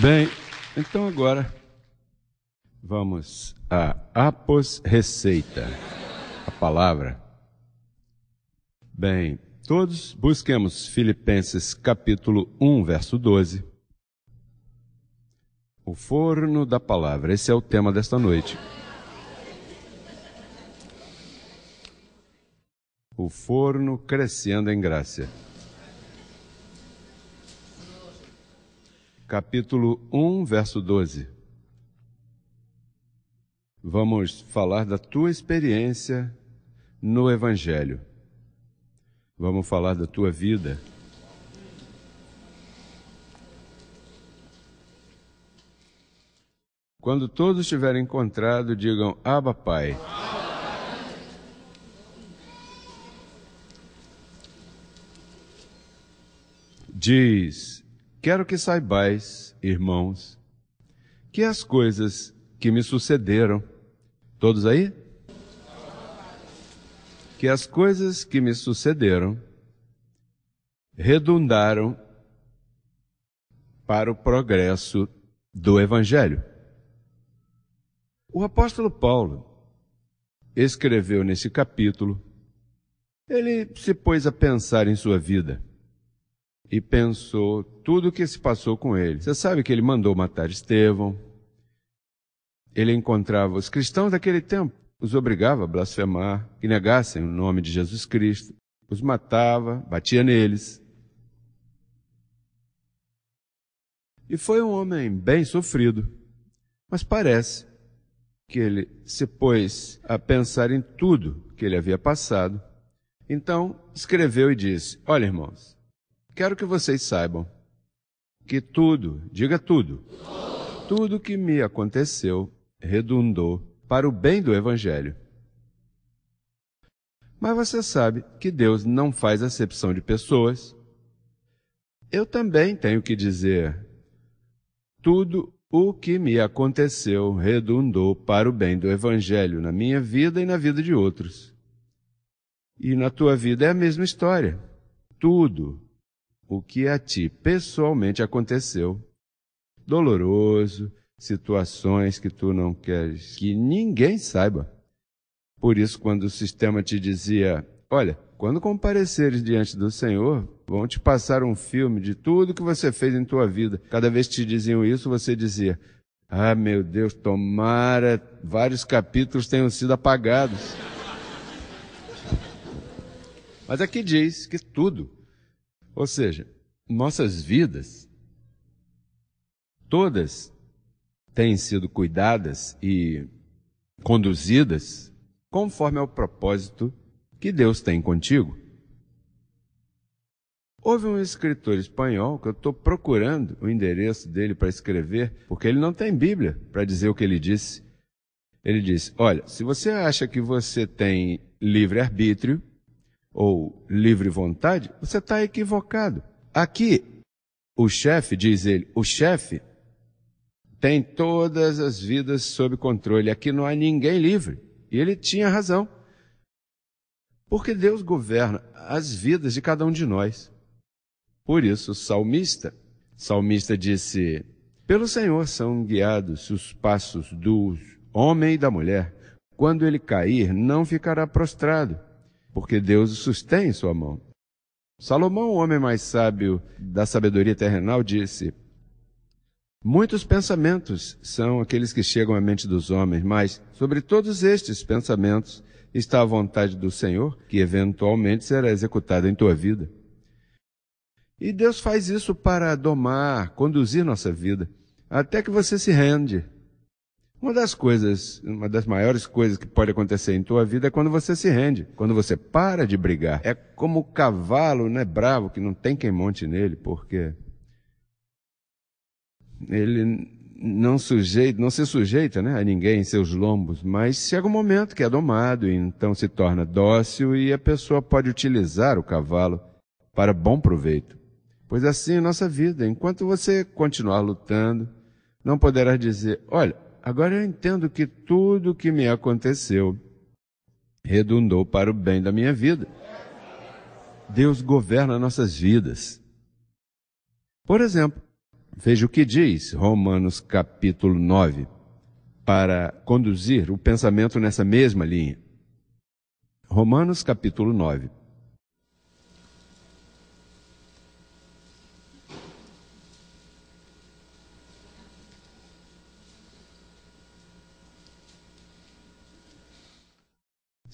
Bem, então agora vamos à apos receita, a palavra. Bem, todos busquemos Filipenses capítulo 1, verso 12. O forno da palavra, esse é o tema desta noite. O forno crescendo em graça. capítulo 1, verso 12. Vamos falar da tua experiência no Evangelho. Vamos falar da tua vida. Quando todos tiverem encontrado, digam: Abba, Pai. Diz Quero que saibais, irmãos, que as coisas que me sucederam, todos aí? Que as coisas que me sucederam redundaram para o progresso do Evangelho. O apóstolo Paulo escreveu nesse capítulo, ele se pôs a pensar em sua vida e pensou tudo o que se passou com ele. Você sabe que ele mandou matar Estevão. Ele encontrava os cristãos daquele tempo, os obrigava a blasfemar, que negassem o nome de Jesus Cristo, os matava, batia neles. E foi um homem bem sofrido, mas parece que ele se pôs a pensar em tudo que ele havia passado. Então escreveu e disse: Olha, irmãos, Quero que vocês saibam que tudo, diga tudo, tudo que me aconteceu redundou para o bem do Evangelho. Mas você sabe que Deus não faz acepção de pessoas. Eu também tenho que dizer: tudo o que me aconteceu redundou para o bem do Evangelho na minha vida e na vida de outros. E na tua vida é a mesma história. Tudo o que a ti pessoalmente aconteceu. Doloroso, situações que tu não queres que ninguém saiba. Por isso, quando o sistema te dizia: Olha, quando compareceres diante do Senhor, vão te passar um filme de tudo que você fez em tua vida. Cada vez que te diziam isso, você dizia: Ah, meu Deus, tomara vários capítulos tenham sido apagados. Mas aqui diz que tudo, ou seja, nossas vidas, todas têm sido cuidadas e conduzidas conforme ao propósito que Deus tem contigo. Houve um escritor espanhol que eu estou procurando o endereço dele para escrever, porque ele não tem Bíblia para dizer o que ele disse. Ele disse: Olha, se você acha que você tem livre-arbítrio, ou livre vontade, você está equivocado. Aqui, o chefe, diz ele, o chefe tem todas as vidas sob controle. Aqui não há ninguém livre. E ele tinha razão. Porque Deus governa as vidas de cada um de nós. Por isso, o salmista, salmista disse: Pelo Senhor são guiados os passos do homem e da mulher. Quando ele cair, não ficará prostrado porque Deus o sustém em sua mão. Salomão, o homem mais sábio da sabedoria terrenal, disse: Muitos pensamentos são aqueles que chegam à mente dos homens, mas sobre todos estes pensamentos está a vontade do Senhor, que eventualmente será executada em tua vida. E Deus faz isso para domar, conduzir nossa vida, até que você se rende uma das coisas, uma das maiores coisas que pode acontecer em tua vida é quando você se rende, quando você para de brigar. É como o cavalo, né, bravo, que não tem quem monte nele, porque ele não sujeita, não se sujeita, né, a ninguém em seus lombos, mas chega um momento que é domado e então se torna dócil e a pessoa pode utilizar o cavalo para bom proveito. Pois assim é nossa vida, enquanto você continuar lutando, não poderá dizer, olha, agora eu entendo que tudo o que me aconteceu redundou para o bem da minha vida. Deus governa nossas vidas. Por exemplo, veja o que diz Romanos capítulo 9, para conduzir o pensamento nessa mesma linha. Romanos capítulo 9.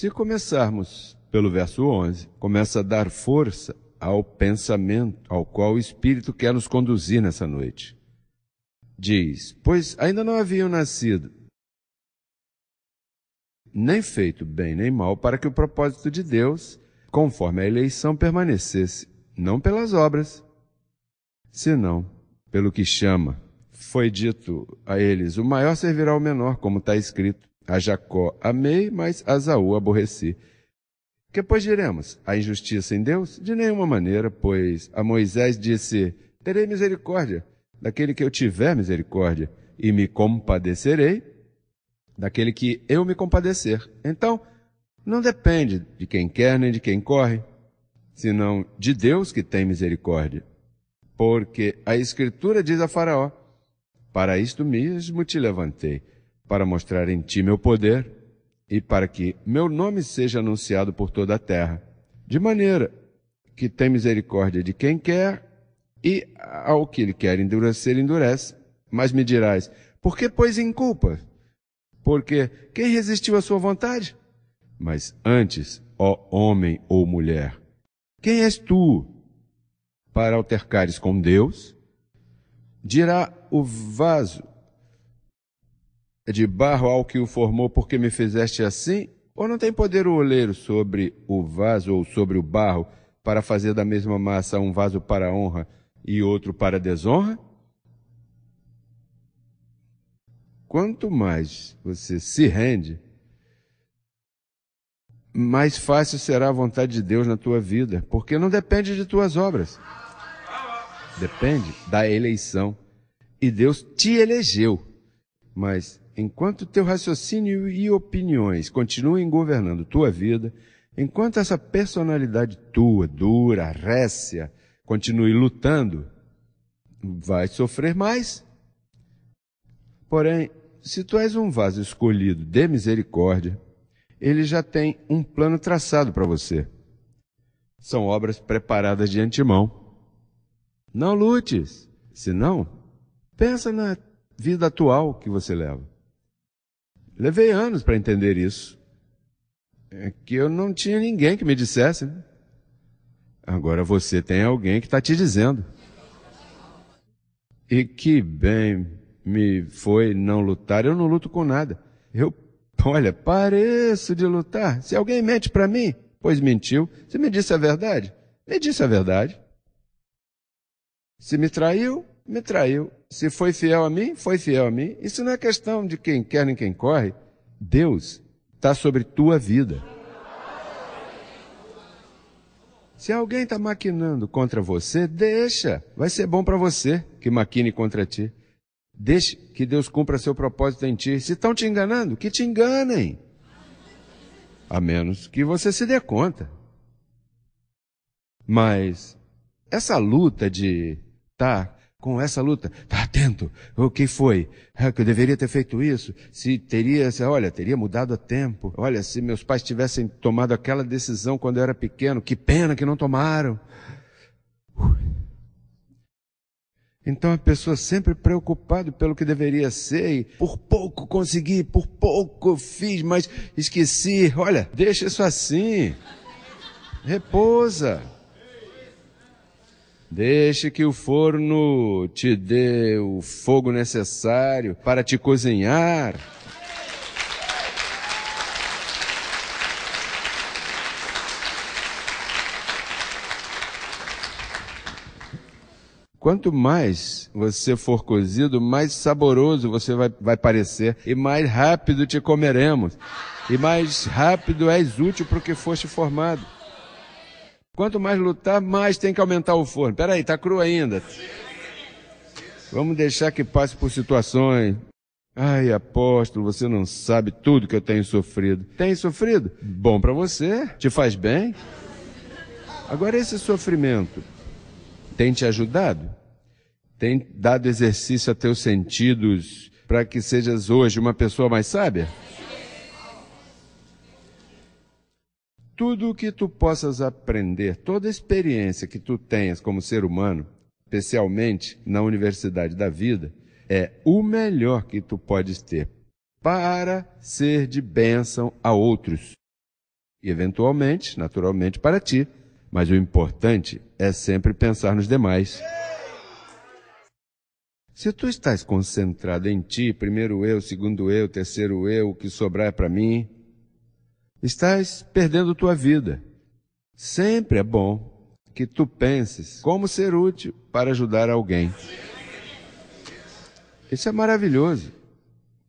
Se começarmos pelo verso 11, começa a dar força ao pensamento ao qual o Espírito quer nos conduzir nessa noite. Diz: Pois ainda não haviam nascido, nem feito bem nem mal, para que o propósito de Deus, conforme a eleição, permanecesse, não pelas obras, senão pelo que chama. Foi dito a eles: O maior servirá ao menor, como está escrito. A Jacó amei, mas a Esaú aborreci. Que, pois, diremos? A injustiça em Deus? De nenhuma maneira, pois a Moisés disse: Terei misericórdia daquele que eu tiver misericórdia, e me compadecerei daquele que eu me compadecer. Então, não depende de quem quer nem de quem corre, senão de Deus que tem misericórdia. Porque a Escritura diz a Faraó: Para isto mesmo te levantei para mostrar em ti meu poder e para que meu nome seja anunciado por toda a terra, de maneira que tem misericórdia de quem quer e ao que ele quer endurecer, endurece. Mas me dirás, por que pôs em culpa? Porque quem resistiu à sua vontade? Mas antes, ó homem ou mulher, quem és tu para altercares com Deus? Dirá o vaso é de barro ao que o formou, porque me fizeste assim? Ou não tem poder o oleiro sobre o vaso ou sobre o barro para fazer da mesma massa um vaso para honra e outro para desonra? Quanto mais você se rende, mais fácil será a vontade de Deus na tua vida, porque não depende de tuas obras. Depende da eleição. E Deus te elegeu, mas enquanto teu raciocínio e opiniões continuem governando tua vida, enquanto essa personalidade tua, dura, récia, continue lutando, vai sofrer mais. Porém, se tu és um vaso escolhido de misericórdia, ele já tem um plano traçado para você. São obras preparadas de antemão. Não lutes, senão, pensa na vida atual que você leva. Levei anos para entender isso. É que eu não tinha ninguém que me dissesse. Né? Agora você tem alguém que está te dizendo. E que bem me foi não lutar. Eu não luto com nada. Eu, olha, pareço de lutar. Se alguém mente para mim, pois mentiu. Se me disse a verdade, me disse a verdade. Se me traiu, me traiu. Se foi fiel a mim, foi fiel a mim. Isso não é questão de quem quer nem quem corre. Deus está sobre tua vida. Se alguém está maquinando contra você, deixa. Vai ser bom para você que maquine contra ti. Deixe que Deus cumpra seu propósito em ti. Se estão te enganando, que te enganem. A menos que você se dê conta. Mas essa luta de tá com essa luta. Tá atento. O que foi? É, que eu deveria ter feito isso? Se teria, se, olha, teria mudado a tempo. Olha, se meus pais tivessem tomado aquela decisão quando eu era pequeno, que pena que não tomaram. Então a pessoa sempre preocupada pelo que deveria ser, e por pouco consegui, por pouco fiz, mas esqueci. Olha, deixa isso assim. Repousa. Deixe que o forno te dê o fogo necessário para te cozinhar. Quanto mais você for cozido, mais saboroso você vai, vai parecer e mais rápido te comeremos e mais rápido és útil para o que foste formado. Quanto mais lutar, mais tem que aumentar o forno. aí, tá cru ainda. Vamos deixar que passe por situações. Ai, apóstolo, você não sabe tudo que eu tenho sofrido. Tem sofrido? Bom para você, te faz bem. Agora, esse sofrimento tem te ajudado? Tem dado exercício a teus sentidos para que sejas hoje uma pessoa mais sábia? tudo o que tu possas aprender, toda a experiência que tu tenhas como ser humano, especialmente na universidade da vida, é o melhor que tu podes ter para ser de bênção a outros. E eventualmente, naturalmente, para ti. Mas o importante é sempre pensar nos demais. Se tu estás concentrado em ti, primeiro eu, segundo eu, terceiro eu, o que sobrar é para mim, Estás perdendo tua vida. Sempre é bom que tu penses como ser útil para ajudar alguém. Isso é maravilhoso.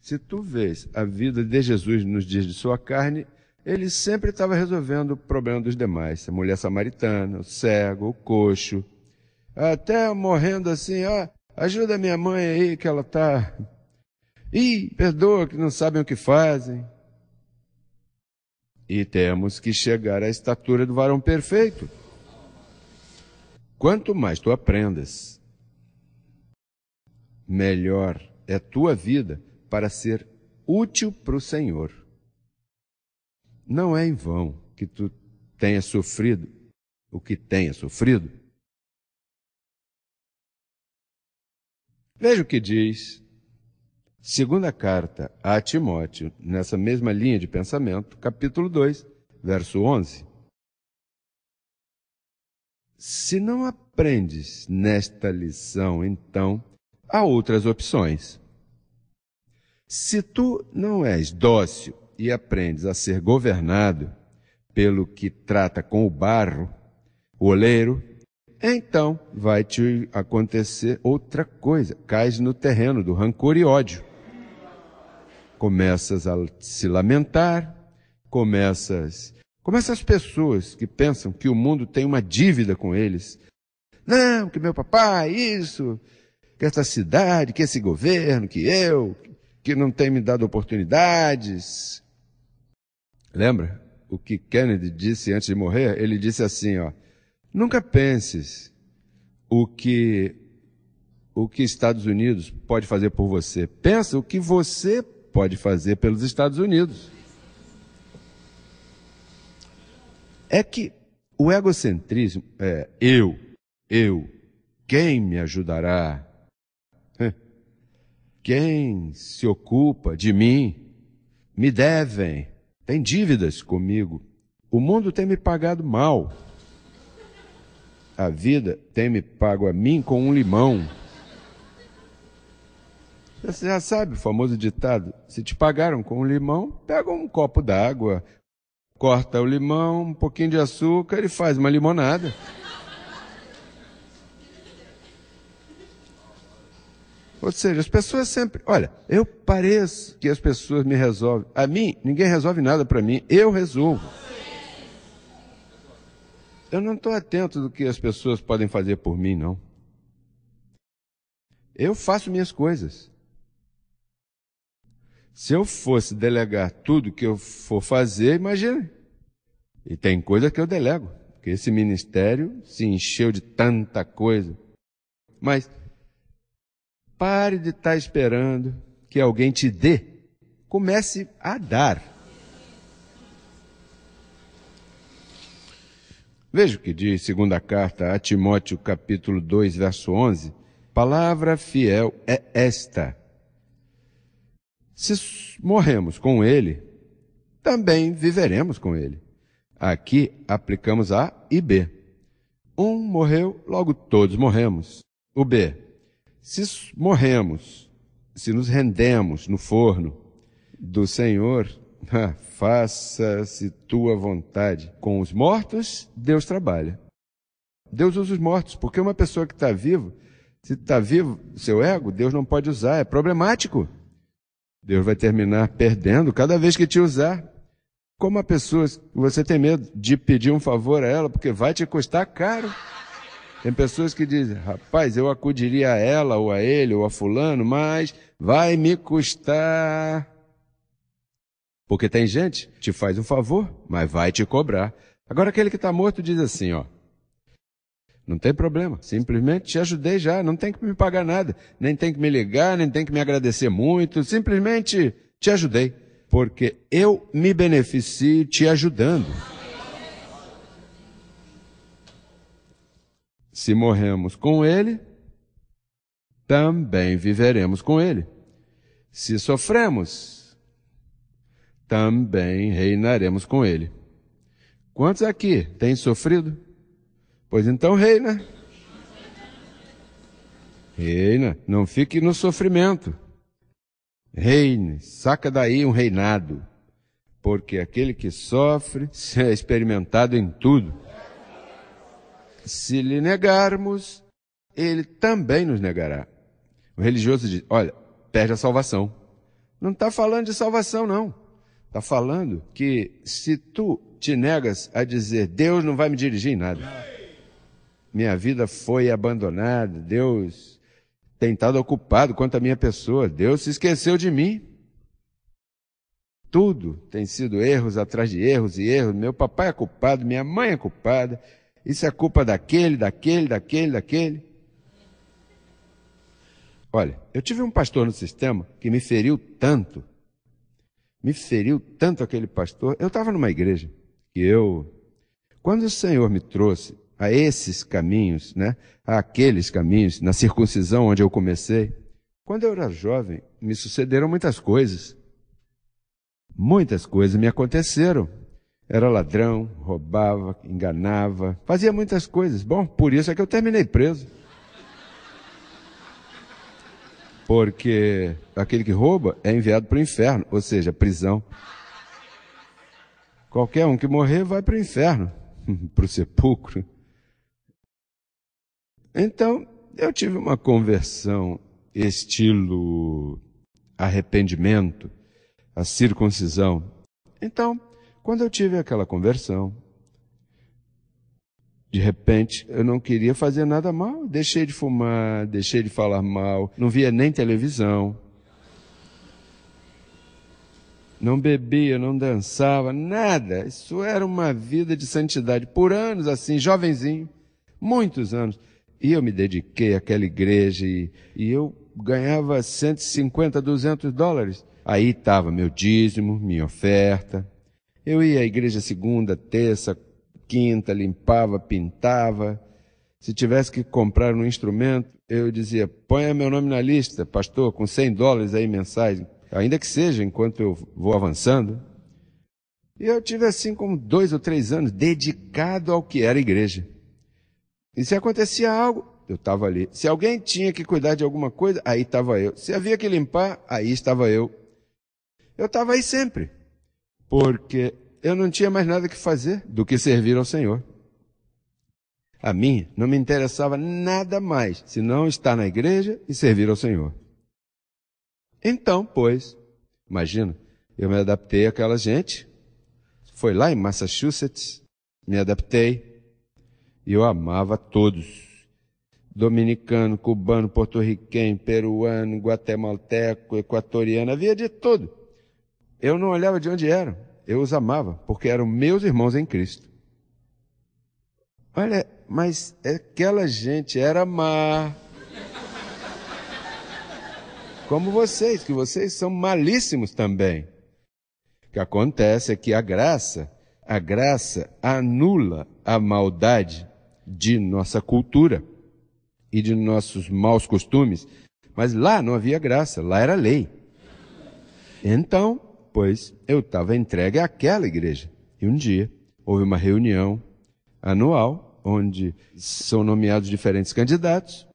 Se tu vês a vida de Jesus nos dias de sua carne, ele sempre estava resolvendo o problema dos demais. A mulher samaritana, o cego, o coxo. Até morrendo assim, ó, ah, ajuda minha mãe aí que ela está. Ih, perdoa que não sabem o que fazem e temos que chegar à estatura do varão perfeito. Quanto mais tu aprendas, melhor é tua vida para ser útil para o Senhor. Não é em vão que tu tenhas sofrido o que tenhas sofrido. Veja o que diz Segunda carta a Timóteo, nessa mesma linha de pensamento, capítulo 2, verso 11. Se não aprendes nesta lição, então, há outras opções. Se tu não és dócil e aprendes a ser governado pelo que trata com o barro, o oleiro, então vai te acontecer outra coisa, cais no terreno do rancor e ódio começas a se lamentar, começas. Como essas pessoas que pensam que o mundo tem uma dívida com eles. Não, que meu papai, isso, que essa cidade, que esse governo, que eu, que não tem me dado oportunidades. Lembra o que Kennedy disse antes de morrer? Ele disse assim, ó: Nunca penses o que o que Estados Unidos pode fazer por você. Pensa o que você pode fazer pelos Estados Unidos. É que o egocentrismo é eu, eu, quem me ajudará? Quem se ocupa de mim? Me devem, tem dívidas comigo. O mundo tem me pagado mal. A vida tem me pago a mim com um limão. Você já sabe o famoso ditado: se te pagaram com um limão, pega um copo d'água, corta o limão, um pouquinho de açúcar e faz uma limonada. Ou seja, as pessoas sempre, olha, eu pareço que as pessoas me resolvem. A mim, ninguém resolve nada para mim, eu resolvo. Eu não estou atento do que as pessoas podem fazer por mim, não. Eu faço minhas coisas. Se eu fosse delegar tudo que eu for fazer, imagine. E tem coisa que eu delego, porque esse ministério se encheu de tanta coisa. Mas pare de estar tá esperando que alguém te dê. Comece a dar. Veja o que diz segunda carta a Timóteo capítulo 2, verso 11. Palavra fiel é esta se morremos com ele, também viveremos com ele. Aqui aplicamos A e B. Um morreu, logo todos morremos. O B. Se morremos, se nos rendemos no forno do Senhor, ah, faça-se tua vontade. Com os mortos, Deus trabalha. Deus usa os mortos, porque uma pessoa que está viva, se está vivo, seu ego, Deus não pode usar, é problemático. Deus vai terminar perdendo cada vez que te usar. Como a pessoa, você tem medo de pedir um favor a ela, porque vai te custar caro. Tem pessoas que dizem, rapaz, eu acudiria a ela, ou a ele, ou a fulano, mas vai me custar. Porque tem gente, te faz um favor, mas vai te cobrar. Agora aquele que está morto diz assim, ó, não tem problema. Simplesmente te ajudei já. Não tem que me pagar nada. Nem tem que me ligar, nem tem que me agradecer muito. Simplesmente te ajudei. Porque eu me beneficio te ajudando. Se morremos com Ele, também viveremos com Ele. Se sofremos, também reinaremos com Ele. Quantos aqui têm sofrido? Pois então reina. Reina, não fique no sofrimento. Reine, saca daí um reinado, porque aquele que sofre é experimentado em tudo. Se lhe negarmos, ele também nos negará. O religioso diz: olha, perde a salvação. Não está falando de salvação, não. Está falando que se tu te negas a dizer Deus não vai me dirigir em nada minha vida foi abandonada, Deus tem estado ocupado quanto a minha pessoa, Deus se esqueceu de mim. Tudo tem sido erros atrás de erros e erros. Meu papai é culpado, minha mãe é culpada. Isso é culpa daquele, daquele, daquele, daquele. Olha, eu tive um pastor no sistema que me feriu tanto, me feriu tanto aquele pastor. Eu estava numa igreja que eu, quando o Senhor me trouxe a esses caminhos, né? a aqueles caminhos, na circuncisão onde eu comecei. Quando eu era jovem, me sucederam muitas coisas. Muitas coisas me aconteceram. Era ladrão, roubava, enganava, fazia muitas coisas. Bom, por isso é que eu terminei preso. Porque aquele que rouba é enviado para o inferno, ou seja, prisão. Qualquer um que morrer vai para o inferno, para o sepulcro. Então, eu tive uma conversão estilo arrependimento, a circuncisão. Então, quando eu tive aquela conversão, de repente, eu não queria fazer nada mal. Deixei de fumar, deixei de falar mal, não via nem televisão. Não bebia, não dançava, nada. Isso era uma vida de santidade. Por anos assim, jovenzinho, muitos anos. E eu me dediquei àquela igreja e, e eu ganhava 150, 200 dólares. Aí estava meu dízimo, minha oferta. Eu ia à igreja segunda, terça, quinta, limpava, pintava. Se tivesse que comprar um instrumento, eu dizia: ponha meu nome na lista, pastor, com 100 dólares aí mensais, ainda que seja enquanto eu vou avançando. E eu tive assim como dois ou três anos dedicado ao que era igreja. E se acontecia algo, eu estava ali. Se alguém tinha que cuidar de alguma coisa, aí estava eu. Se havia que limpar, aí estava eu. Eu estava aí sempre, porque eu não tinha mais nada que fazer do que servir ao Senhor. A mim não me interessava nada mais senão estar na igreja e servir ao Senhor. Então, pois, imagina, eu me adaptei àquela gente, foi lá em Massachusetts, me adaptei, eu amava todos. Dominicano, cubano, porto-riquenho, peruano, guatemalteco, equatoriano, havia de todo. Eu não olhava de onde eram, eu os amava, porque eram meus irmãos em Cristo. Olha, mas aquela gente era má. Como vocês, que vocês são malíssimos também. O que acontece é que a graça, a graça anula a maldade de nossa cultura e de nossos maus costumes. Mas lá não havia graça, lá era lei. Então, pois, eu estava entregue àquela igreja. E um dia houve uma reunião anual onde são nomeados diferentes candidatos.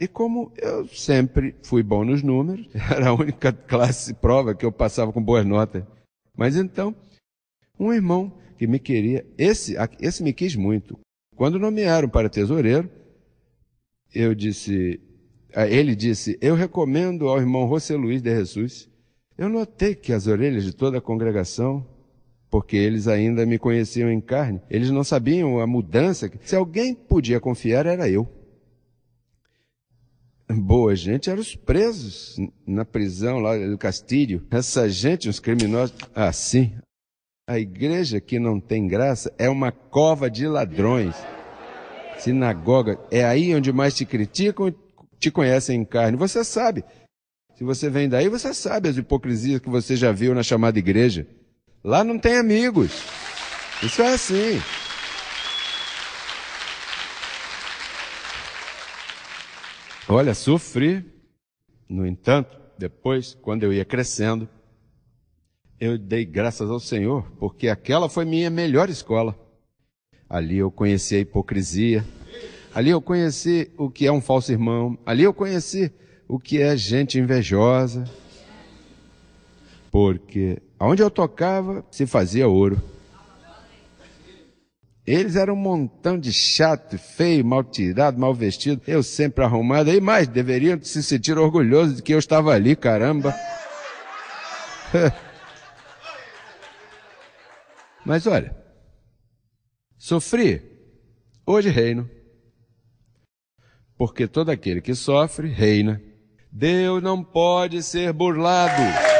E como eu sempre fui bom nos números, era a única classe de prova que eu passava com boas notas. Mas então, um irmão que me queria, esse, esse me quis muito, quando nomearam para tesoureiro, eu disse, ah, ele disse, eu recomendo ao irmão José Luiz de Jesus. Eu notei que as orelhas de toda a congregação, porque eles ainda me conheciam em carne, eles não sabiam a mudança. Se alguém podia confiar, era eu. Boa gente eram os presos na prisão lá do Castilho. Essa gente, os criminosos. Ah, sim. A igreja que não tem graça é uma cova de ladrões. Sinagoga. É aí onde mais te criticam e te conhecem em carne. Você sabe. Se você vem daí, você sabe as hipocrisias que você já viu na chamada igreja. Lá não tem amigos. Isso é assim. Olha, sofri. No entanto, depois, quando eu ia crescendo, eu dei graças ao Senhor, porque aquela foi minha melhor escola. Ali eu conheci a hipocrisia, ali eu conheci o que é um falso irmão, ali eu conheci o que é gente invejosa. Porque aonde eu tocava se fazia ouro. Eles eram um montão de chato, feio, mal tirado, mal vestido, eu sempre arrumado. E mais, deveriam se sentir orgulhosos de que eu estava ali, caramba. Mas olha, sofri, hoje reino. Porque todo aquele que sofre, reina. Deus não pode ser burlado.